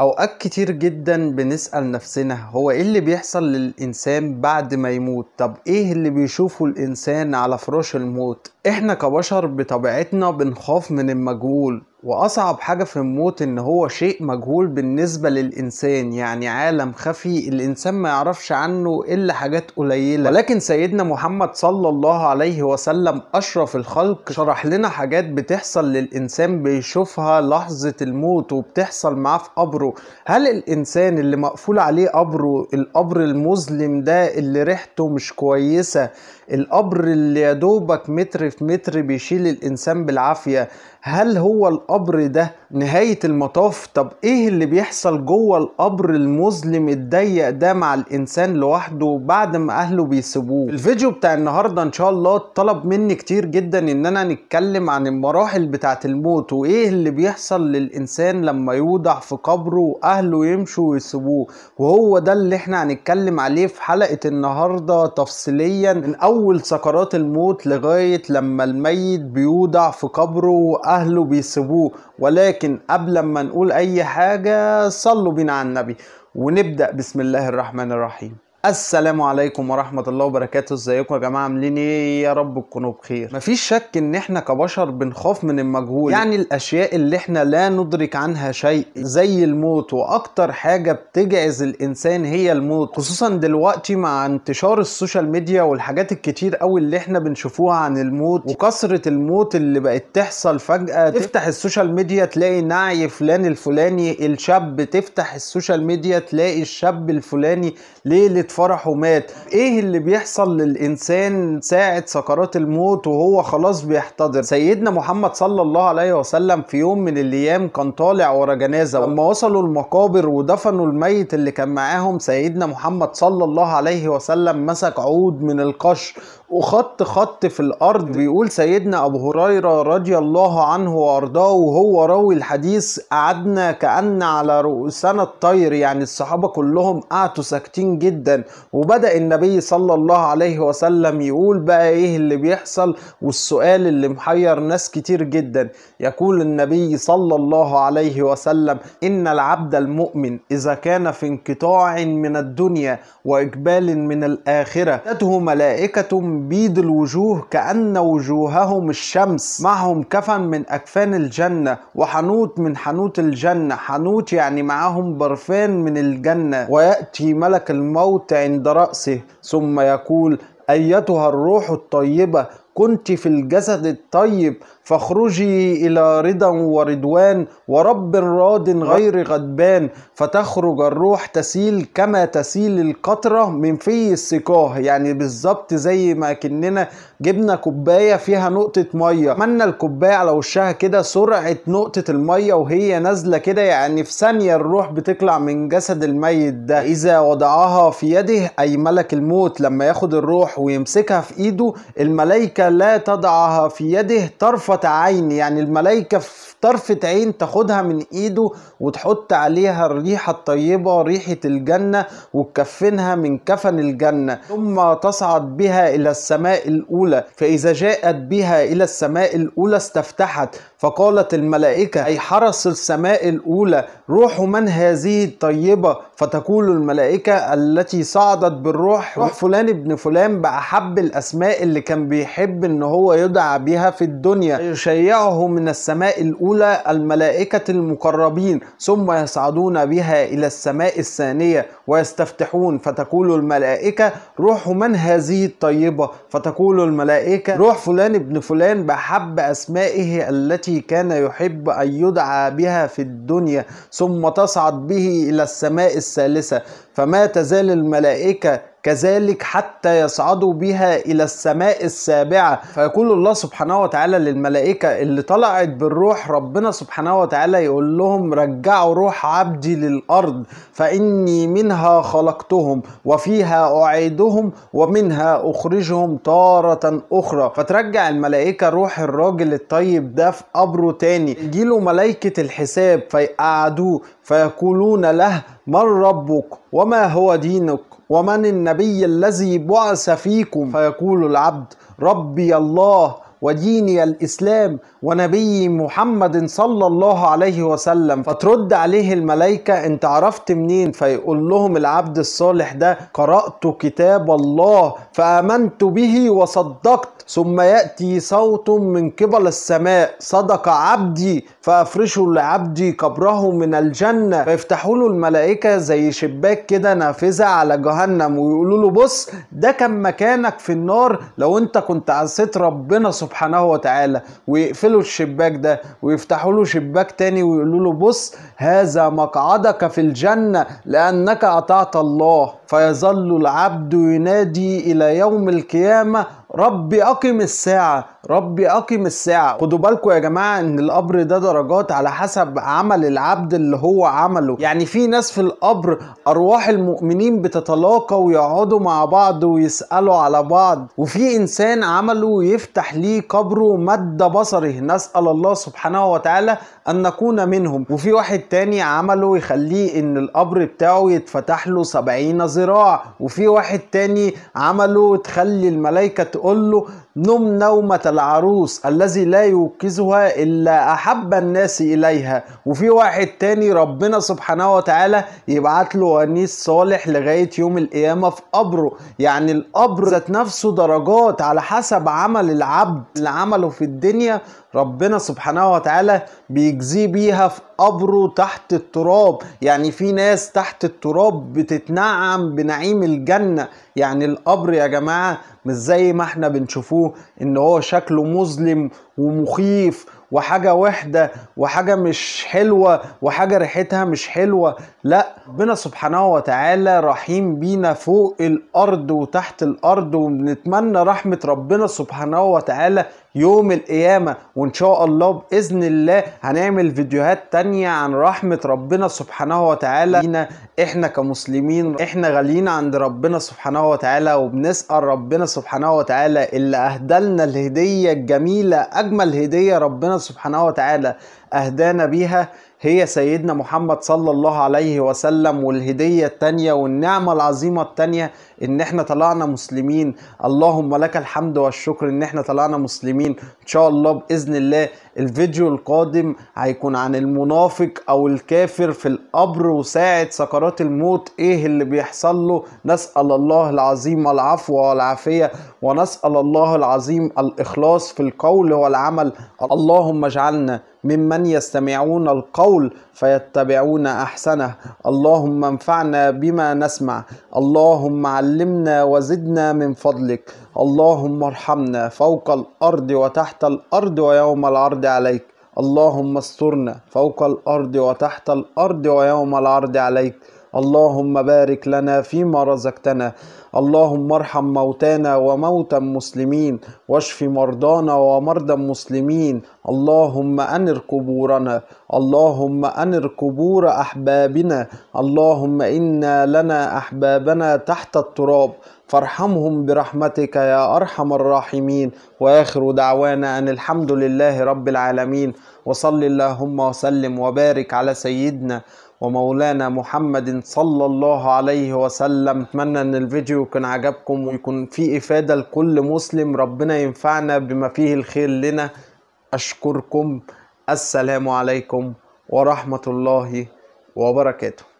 اوقات كتير جدا بنسأل نفسنا هو ايه اللي بيحصل للانسان بعد ما يموت طب ايه اللي بيشوفه الانسان على فراش الموت احنا كبشر بطبيعتنا بنخاف من المجهول واصعب حاجه في الموت ان هو شيء مجهول بالنسبه للانسان يعني عالم خفي الانسان ما يعرفش عنه الا حاجات قليله ولكن سيدنا محمد صلى الله عليه وسلم اشرف الخلق شرح لنا حاجات بتحصل للانسان بيشوفها لحظه الموت وبتحصل معاه في قبره هل الانسان اللي مقفول عليه قبره القبر المظلم ده اللي ريحته مش كويسه القبر اللي يا دوبك متر في متر بيشيل الانسان بالعافيه هل هو القبر ده نهاية المطاف طب ايه اللي بيحصل جوه القبر المظلم الضيق ده مع الانسان لوحده بعد ما اهله بيسيبوه الفيديو بتاع النهاردة ان شاء الله طلب مني كتير جدا ان انا نتكلم عن المراحل بتاعة الموت وايه اللي بيحصل للانسان لما يوضع في قبره واهله يمشوا ويسيبوه وهو ده اللي احنا هنتكلم عليه في حلقة النهاردة تفصيليا من اول سكرات الموت لغاية لما الميت بيوضع في قبره واهله بيسيبوه ولكن لكن قبل ما نقول أي حاجة صلوا بينا على النبي ونبدأ بسم الله الرحمن الرحيم السلام عليكم ورحمة الله وبركاته ازيكم يا جماعة عاملين ايه يا رب تكونوا بخير مفيش شك ان احنا كبشر بنخاف من المجهول يعني الاشياء اللي احنا لا ندرك عنها شيء زي الموت واكتر حاجة بتجعز الانسان هي الموت خصوصا دلوقتي مع انتشار السوشيال ميديا والحاجات الكتير قوي اللي احنا بنشوفوها عن الموت وكثرة الموت اللي بقت تحصل فجأة تفتح السوشيال ميديا تلاقي نعي فلان الفلاني الشاب تفتح السوشيال ميديا تلاقي الشاب الفلاني ليلة ليله فرح ومات ايه اللي بيحصل للانسان ساعه سكرات الموت وهو خلاص بيحتضر سيدنا محمد صلى الله عليه وسلم في يوم من الايام كان طالع ورا جنازه لما وصلوا المقابر ودفنوا الميت اللي كان معاهم سيدنا محمد صلى الله عليه وسلم مسك عود من القش وخط خط في الارض بيقول سيدنا ابو هريره رضي الله عنه وارضاه وهو راوي الحديث قعدنا كان على رؤوسنا الطير يعني الصحابه كلهم قعدوا ساكتين جدا وبدا النبي صلى الله عليه وسلم يقول بقى ايه اللي بيحصل والسؤال اللي محير ناس كتير جدا يقول النبي صلى الله عليه وسلم ان العبد المؤمن اذا كان في انقطاع من الدنيا واقبال من الاخره اتته ملائكه بيض الوجوه كأن وجوههم الشمس معهم كفن من أكفان الجنة وحنوت من حنوت الجنة حنوت يعني معهم برفان من الجنة ويأتي ملك الموت عند رأسه ثم يقول أيتها الروح الطيبة كنت في الجسد الطيب فاخرجي إلى رضا ورضوان ورب راض غير غدبان فتخرج الروح تسيل كما تسيل القطرة من في السكاه يعني بالظبط زي ما كننا جبنا كوباية فيها نقطة مية منا الكوباية على وشها كده سرعة نقطة المية وهي نازلة كده يعني في ثانية الروح بتطلع من جسد الميت ده إذا وضعها في يده أي ملك الموت لما ياخد الروح ويمسكها في إيده الملائكة لا تضعها في يده طرفة قرة عين يعني الملائكة في طرفة عين تاخدها من ايده وتحط عليها الريحة الطيبة ريحة الجنة وتكفنها من كفن الجنة ثم تصعد بها الى السماء الاولى فاذا جاءت بها الى السماء الاولى استفتحت فقالت الملائكة اي حرس السماء الاولى روح من هذه الطيبة فتقول الملائكة التي صعدت بالروح روح فلان ابن فلان بأحب الأسماء اللي كان بيحب إن هو يدعى بها في الدنيا يشيعه من السماء الأولى الملائكة المقربين ثم يصعدون بها إلى السماء الثانية ويستفتحون فتقول الملائكة روح من هذه الطيبة فتقول الملائكة روح فلان ابن فلان بأحب أسمائه التي كان يحب أن يدعى بها في الدنيا ثم تصعد به إلى السماء الثالثة فما تزال الملائكة كذلك حتى يصعدوا بها إلى السماء السابعة فيقول الله سبحانه وتعالى للملائكة اللي طلعت بالروح ربنا سبحانه وتعالى يقول لهم رجعوا روح عبدي للأرض فإني منها خلقتهم وفيها أعيدهم ومنها أخرجهم تارة أخرى فترجع الملائكة روح الراجل الطيب ده في قبره تاني يجيله ملائكة الحساب فيقعدوه فيقولون له من ربك وما هو دينك ومن النبي الذي بعث فيكم فيقول العبد ربي الله وديني الإسلام ونبي محمد صلى الله عليه وسلم فترد عليه الملائكة انت عرفت منين فيقول لهم العبد الصالح ده قرأت كتاب الله فآمنت به وصدقت ثم يأتي صوت من قبل السماء صدق عبدي فأفرشوا لعبدي قبره من الجنة فيفتحوا له الملائكة زي شباك كده نافذة على جهنم ويقولوا له بص ده كان مكانك في النار لو انت كنت عصيت ربنا سبحانه وتعالى ويقفلوا الشباك ده ويفتحوا له شباك تاني ويقولوا له بص هذا مقعدك في الجنة لأنك أطعت الله فيظل العبد ينادي إلى يوم القيامة ربي اقم الساعة ربي اقم الساعة خدوا بالكم يا جماعة ان القبر ده درجات على حسب عمل العبد اللي هو عمله يعني في ناس في القبر ارواح المؤمنين بتتلاقى ويقعدوا مع بعض ويسألوا على بعض وفي انسان عمله يفتح ليه قبره مد بصره نسأل الله سبحانه وتعالى ان نكون منهم وفي واحد تاني عمله يخليه ان القبر بتاعه يتفتح له سبعين ذراع وفي واحد تاني عمله تخلي الملائكة और लो نم نومة العروس الذي لا يوكزها إلا أحب الناس إليها وفي واحد تاني ربنا سبحانه وتعالى يبعت له أنيس صالح لغاية يوم القيامة في قبره يعني القبر ذات نفسه درجات على حسب عمل العبد اللي عمله في الدنيا ربنا سبحانه وتعالى بيجزيه بيها في قبره تحت التراب يعني في ناس تحت التراب بتتنعم بنعيم الجنة يعني القبر يا جماعة مش زي ما احنا بنشوفوه ان هو شكله مظلم ومخيف وحاجه وحده وحاجه مش حلوه وحاجه ريحتها مش حلوه لا ربنا سبحانه وتعالى رحيم بينا فوق الارض وتحت الارض وبنتمنى رحمه ربنا سبحانه وتعالى يوم القيامه وان شاء الله باذن الله هنعمل فيديوهات تانية عن رحمه ربنا سبحانه وتعالى بينا احنا كمسلمين احنا غاليين عند ربنا سبحانه وتعالى وبنسال ربنا سبحانه وتعالى اللي اهدلنا الهديه الجميله اجمل هديه ربنا سبحانه وتعالى اهدانا بيها هي سيدنا محمد صلى الله عليه وسلم والهدية التانية والنعمة العظيمة التانية ان احنا طلعنا مسلمين اللهم لك الحمد والشكر ان احنا طلعنا مسلمين ان شاء الله باذن الله الفيديو القادم هيكون عن المنافق او الكافر في القبر وساعة سكرات الموت ايه اللي بيحصل له نسأل الله العظيم العفو والعافية ونسأل الله العظيم الاخلاص في القول والعمل اللهم اجعلنا ممن يستمعون القول فيتبعون احسنه اللهم انفعنا بما نسمع اللهم علمنا وزدنا من فضلك اللهم ارحمنا فوق الأرض وتحت الأرض ويوم العرض عليك اللهم استرنا فوق الأرض وتحت الأرض ويوم العرض عليك اللهم بارك لنا فيما رزقتنا اللهم ارحم موتانا وموتى المسلمين واشف مرضانا ومرضى المسلمين اللهم انر قبورنا اللهم انر قبور احبابنا اللهم انا لنا احبابنا تحت التراب فارحمهم برحمتك يا ارحم الراحمين واخر دعوانا ان الحمد لله رب العالمين وصل اللهم وسلم وبارك على سيدنا ومولانا محمد صلى الله عليه وسلم اتمنى ان الفيديو يكون عجبكم ويكون فيه افاده لكل مسلم ربنا ينفعنا بما فيه الخير لنا اشكركم السلام عليكم ورحمه الله وبركاته